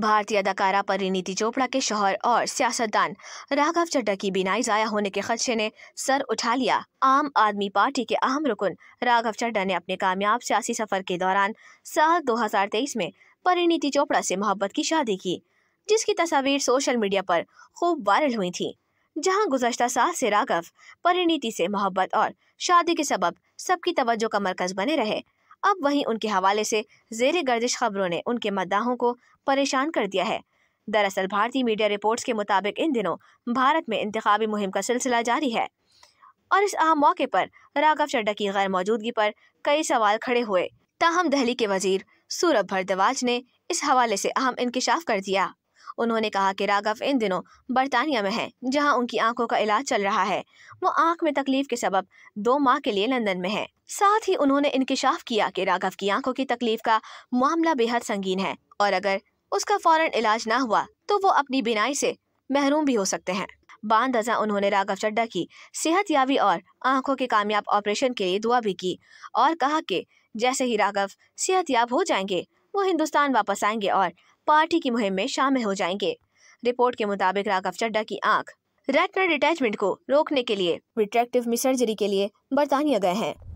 भारतीय अदाकारा परिणीति चोपड़ा के शोहर और सियासतदान राघव चड्डा की बिनाई जाया होने के खदशे ने सर उठा लिया आम आदमी पार्टी के अहम रुकन राघव चड्डा ने अपने कामयाब सियासी सफर के दौरान साल 2023 में परिणीति चोपड़ा से मोहब्बत की शादी की जिसकी तस्वीर सोशल मीडिया पर खूब वायरल हुई थी जहाँ गुजशत साल से राघव परिणीति से मोहब्बत और शादी के सबब सबकी तवज्जो का मरकज बने रहे अब वहीं उनके हवाले से जेर गर्दिश खबरों ने उनके मद्दाहों को परेशान कर दिया है दरअसल भारतीय मीडिया रिपोर्ट्स के मुताबिक इन दिनों भारत में इंतबी मुहिम का सिलसिला जारी है और इस अहम मौके पर राघव चड्डा की गैर मौजूदगी पर कई सवाल खड़े हुए ताहम दहली के वजीर सूरभ भरद्वाज ने इस हवाले से अहम इंकशाफ कर दिया उन्होंने कहा कि राघव इन दिनों बरतानिया में हैं जहां उनकी आंखों का इलाज चल रहा है वो आंख में तकलीफ के सबब दो माह के लिए लंदन में हैं साथ ही उन्होंने इंकशाफ किया कि राघव की आंखों की तकलीफ का मामला बेहद संगीन है और अगर उसका फौरन इलाज ना हुआ तो वो अपनी बिनाई से महरूम भी हो सकते हैं अजा उन्होंने राघव चड्डा की सेहत याबी और आंखों के कामयाब ऑपरेशन के लिए दुआ भी की और कहा कि जैसे ही राघव सेहत याब हो जाएंगे वो हिंदुस्तान वापस आएंगे और पार्टी की मुहिम में शामिल हो जाएंगे रिपोर्ट के मुताबिक राघव चड्डा की आंख रेटनल डिटैचमेंट को रोकने के लिए रिट्रेक्टिव सर्जरी के लिए बरतानिया गए हैं